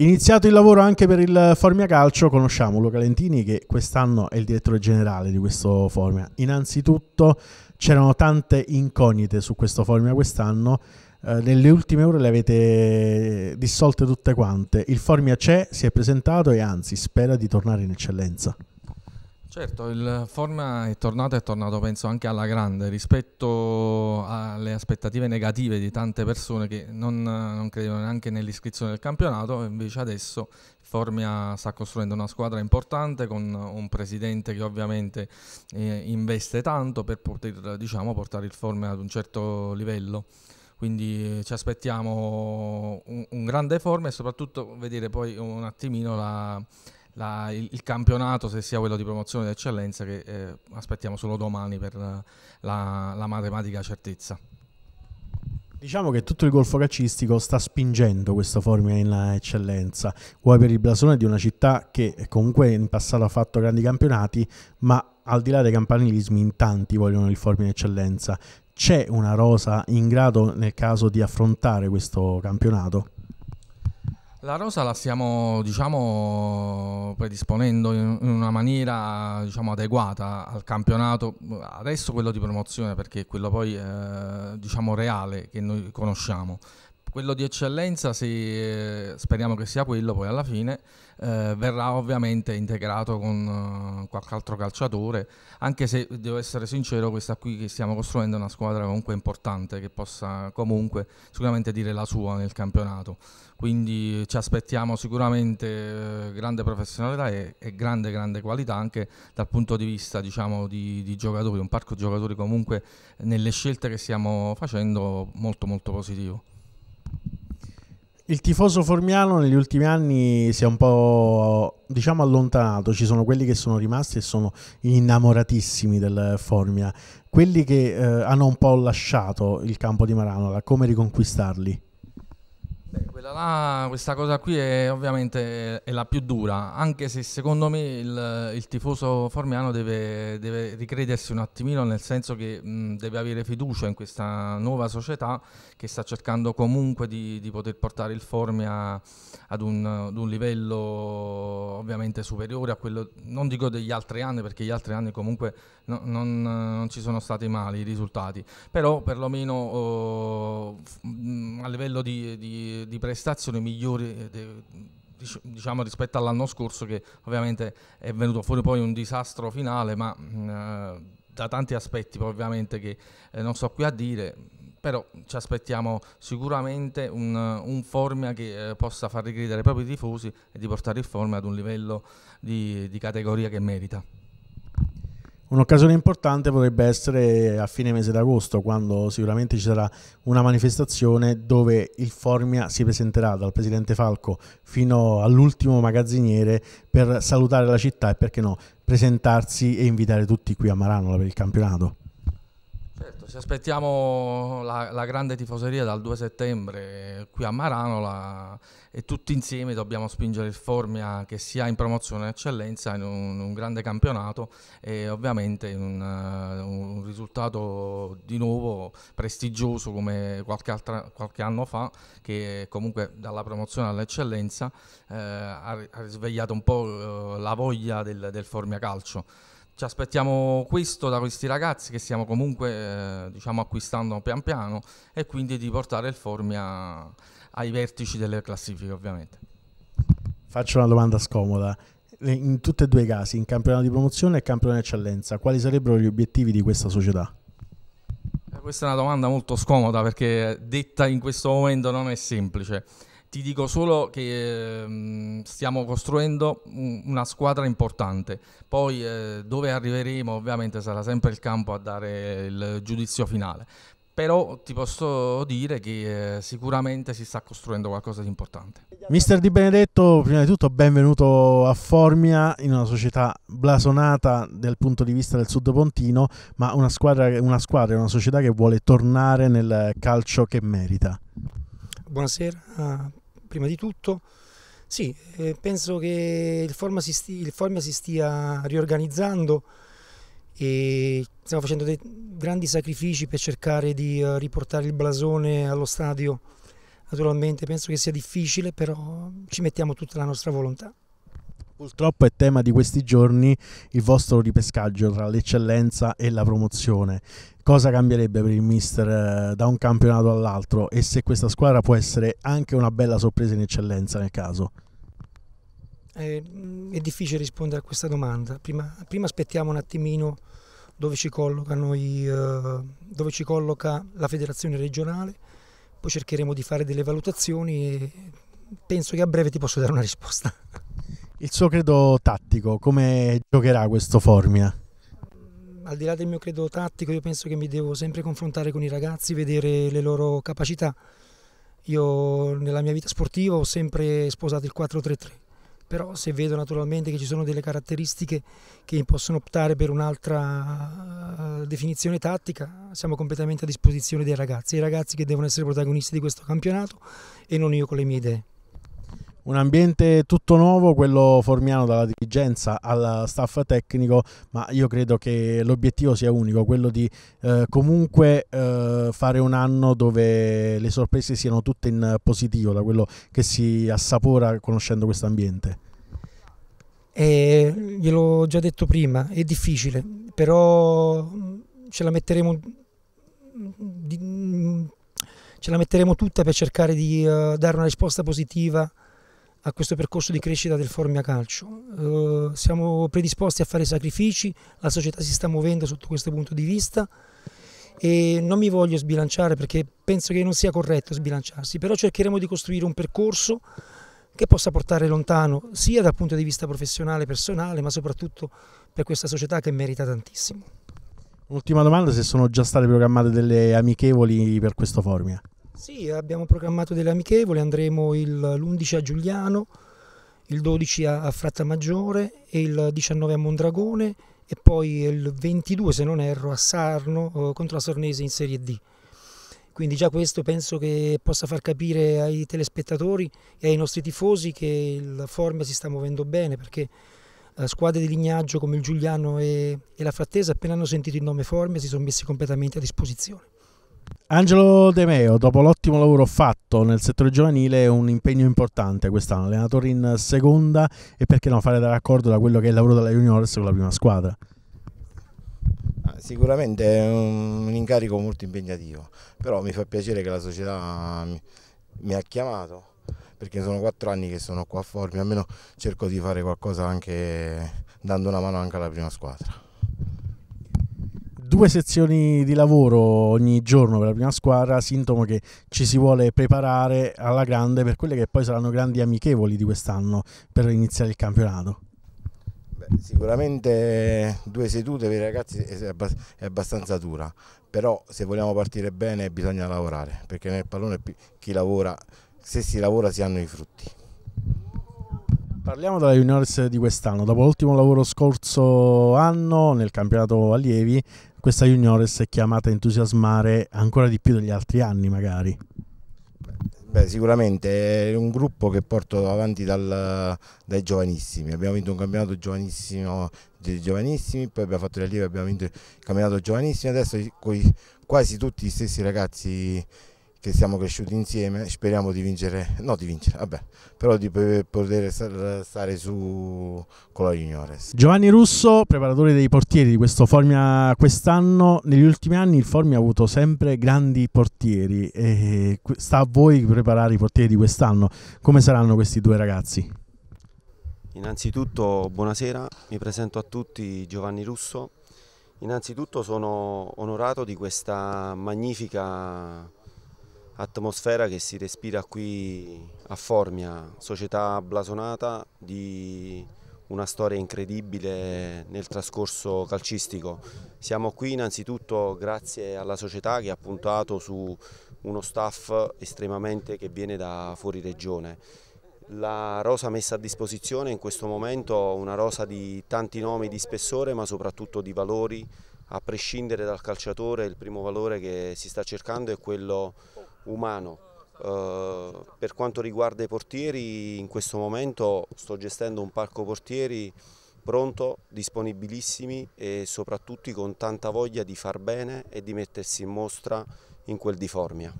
Iniziato il lavoro anche per il Formia Calcio, conosciamo Luca Lentini che quest'anno è il direttore generale di questo Formia. Innanzitutto c'erano tante incognite su questo Formia quest'anno, eh, nelle ultime ore le avete dissolte tutte quante. Il Formia c'è, si è presentato e anzi spera di tornare in eccellenza. Certo, il forma è tornato e è tornato penso anche alla grande rispetto alle aspettative negative di tante persone che non, non credevano neanche nell'iscrizione del campionato, invece adesso Formia sta costruendo una squadra importante con un presidente che ovviamente eh, investe tanto per poter diciamo, portare il Formia ad un certo livello quindi eh, ci aspettiamo un, un grande forma e soprattutto vedere poi un attimino la, la, il, il, campionato, se sia quello di promozione d'eccellenza, che eh, aspettiamo solo domani per la, la matematica certezza. Diciamo che tutto il golfo calcistico sta spingendo questa formula in eccellenza, vuoi per il blasone di una città che comunque in passato ha fatto grandi campionati, ma al di là dei campanilismi in tanti vogliono il formula in eccellenza. C'è una rosa in grado nel caso di affrontare questo campionato? La rosa la stiamo diciamo, predisponendo in una maniera diciamo, adeguata al campionato, adesso quello di promozione perché è quello poi eh, diciamo, reale che noi conosciamo quello di eccellenza, sì, eh, speriamo che sia quello poi alla fine, eh, verrà ovviamente integrato con uh, qualche altro calciatore, anche se devo essere sincero, questa qui che stiamo costruendo è una squadra comunque importante che possa comunque sicuramente dire la sua nel campionato. Quindi ci aspettiamo sicuramente eh, grande professionalità e, e, grande grande qualità anche dal punto di vista diciamo, di, di giocatori, un parco giocatori comunque nelle scelte che stiamo facendo molto molto positivo. Il tifoso formiano negli ultimi anni si è un po' diciamo allontanato, ci sono quelli che sono rimasti e sono innamoratissimi del Formia, quelli che eh, hanno un po' lasciato il campo di Maranola, come riconquistarli? quella là, questa cosa qui è ovviamente è la più dura, anche se secondo me il, il tifoso formiano deve, deve, ricredersi un attimino, nel senso che mh, deve avere fiducia in questa nuova società che sta cercando comunque di, di poter portare il Formia ad un, ad un, livello ovviamente superiore a quello, non dico degli altri anni, perché gli altri anni comunque no, non, non, ci sono stati mali i risultati, però perlomeno oh, a livello di, di, di prestazioni migliori eh, diciamo, rispetto all'anno scorso che ovviamente è venuto fuori poi un disastro finale ma mh, mm, eh, da tanti aspetti ovviamente che eh, non so qui a dire però ci aspettiamo sicuramente un, eh, un Formia che eh, possa far ricredere i propri tifosi e di portare il Formia ad un livello di, di categoria che merita. Un'occasione importante potrebbe essere a fine mese d'agosto, quando sicuramente ci sarà una manifestazione dove il Formia si presenterà dal presidente Falco fino all'ultimo magazziniere per salutare la città e perché no, presentarsi e invitare tutti qui a Maranola per il campionato ci aspettiamo la, la, grande tifoseria dal 2 settembre qui a Maranola e tutti insieme dobbiamo spingere il Formia che sia in promozione in eccellenza in un, un grande campionato e ovviamente un, un, risultato di nuovo prestigioso come qualche, altra, qualche anno fa che comunque dalla promozione all'eccellenza eh, ha risvegliato un po' eh, la voglia del, del Formia Calcio ci aspettiamo questo da questi ragazzi che stiamo comunque eh, diciamo acquistando pian piano e quindi di portare il Formia ai vertici delle classifiche ovviamente. Faccio una domanda scomoda. In tutti e due i casi, in campionato di promozione e campionato di eccellenza, quali sarebbero gli obiettivi di questa società? Eh, questa è una domanda molto scomoda perché detta in questo momento non è semplice. Ti dico solo che eh, stiamo costruendo una squadra importante, poi eh, dove arriveremo ovviamente sarà sempre il campo a dare il giudizio finale, però ti posso dire che eh, sicuramente si sta costruendo qualcosa di importante. Mister Di Benedetto, prima di tutto benvenuto a Formia, in una società blasonata dal punto di vista del Sud Pontino, ma una squadra, una, squadra, una società che vuole tornare nel calcio che merita buonasera. Ah, prima di tutto, sì, eh, penso che il Formia si, sti, si, stia riorganizzando e stiamo facendo dei grandi sacrifici per cercare di eh, riportare il blasone allo stadio. Naturalmente penso che sia difficile, però ci mettiamo tutta la nostra volontà. Purtroppo è tema di questi giorni il vostro ripescaggio tra l'eccellenza e la promozione. Cosa cambierebbe per il mister eh, da un campionato all'altro e se questa squadra può essere anche una bella sorpresa in eccellenza nel caso? È, eh, mm, è difficile rispondere a questa domanda. Prima, prima, aspettiamo un attimino dove ci, i, eh, dove ci colloca la federazione regionale, poi cercheremo di fare delle valutazioni e penso che a breve ti posso dare una risposta. il suo credo tattico, come giocherà questo Formia? Al di là del mio credo tattico, io penso che mi devo sempre confrontare con i ragazzi, vedere le loro capacità. Io nella mia vita sportiva ho sempre sposato il 4-3-3, però se vedo naturalmente che ci sono delle caratteristiche che possono optare per un'altra eh, definizione tattica, siamo completamente a disposizione dei ragazzi, i ragazzi che devono essere protagonisti di questo campionato e non io con le mie idee. Un ambiente tutto nuovo, quello formiano dalla dirigenza al staff tecnico, ma io credo che l'obiettivo sia unico, quello di eh, comunque eh, fare un anno dove le sorprese siano tutte in positivo, da quello che si assapora conoscendo questo ambiente. Eh, glielo già detto prima, è difficile, però mm, ce la metteremo mm, mm, ce la metteremo tutta per cercare di uh, dare una risposta positiva a questo percorso di crescita del Formia Calcio. Eh, siamo predisposti a fare sacrifici, la società si sta muovendo sotto questo punto di vista e non mi voglio sbilanciare perché penso che non sia corretto sbilanciarsi, però cercheremo di costruire un percorso che possa portare lontano sia dal punto di vista professionale e personale, ma soprattutto per questa società che merita tantissimo. Ultima domanda, se sono già state programmate delle amichevoli per questo Formia? Sì, abbiamo programmato delle amichevole, andremo l'11 a Giuliano, il 12 a Frattamaggiore e il 19 a Mondragone e poi il 22, se non erro, a Sarno eh, contro la Sornese in Serie D. Quindi già questo penso che possa far capire ai telespettatori e ai nostri tifosi che il Formia si sta muovendo bene perché eh, squadre di lignaggio come il Giuliano e, e la Frattesa appena hanno sentito il nome Formia si sono messi completamente a disposizione. Angelo De Meo, dopo l'ottimo lavoro fatto nel settore giovanile, è un impegno importante quest'anno, allenatore in seconda e perché non fare da raccordo da quello che è il lavoro della Juniors con la prima squadra? Ah, sicuramente è un incarico molto impegnativo, però mi fa piacere che la società mi ha chiamato perché sono quattro anni che sono qua a Formia, almeno cerco di fare qualcosa anche dando una mano anche alla prima squadra due sezioni di lavoro ogni giorno per la prima squadra, sintomo che ci si vuole preparare alla grande per quelle che poi saranno grandi amichevoli di quest'anno per iniziare il campionato. Beh, sicuramente due sedute per i ragazzi è abbastanza dura, però se vogliamo partire bene bisogna lavorare, perché nel pallone chi lavora, se si lavora si hanno i frutti. Parliamo della Juniors di quest'anno, dopo l'ultimo lavoro scorso anno nel campionato allievi questa Juniores è chiamata a entusiasmare ancora di più degli altri anni magari. Beh, sicuramente è un gruppo che porto avanti dal, dai giovanissimi. Abbiamo vinto un campionato giovanissimo dei giovanissimi, poi abbiamo fatto le lieve, abbiamo vinto il campionato giovanissimo. Adesso quasi tutti gli stessi ragazzi che siamo cresciuti insieme, speriamo di vincere, no di vincere, vabbè, però di poter stare su con la Juniores. Giovanni Russo, preparatore dei portieri di questo Formia quest'anno, negli ultimi anni il Formia ha avuto sempre grandi portieri e sta a voi preparare i portieri di quest'anno, come saranno questi due ragazzi? Innanzitutto buonasera, mi presento a tutti Giovanni Russo, innanzitutto sono onorato di questa magnifica atmosfera che si respira qui a Formia, società blasonata di una storia incredibile nel trascorso calcistico. Siamo qui innanzitutto grazie alla società che ha puntato su uno staff estremamente che viene da fuori regione. La rosa messa a disposizione in questo momento è una rosa di tanti nomi di spessore ma soprattutto di valori, a prescindere dal calciatore il primo valore che si sta cercando è quello umano. Eh, per quanto riguarda i portieri, in questo momento sto gestendo un parco portieri pronto, disponibilissimi e soprattutto con tanta voglia di far bene e di mettersi in mostra in quel di Formia.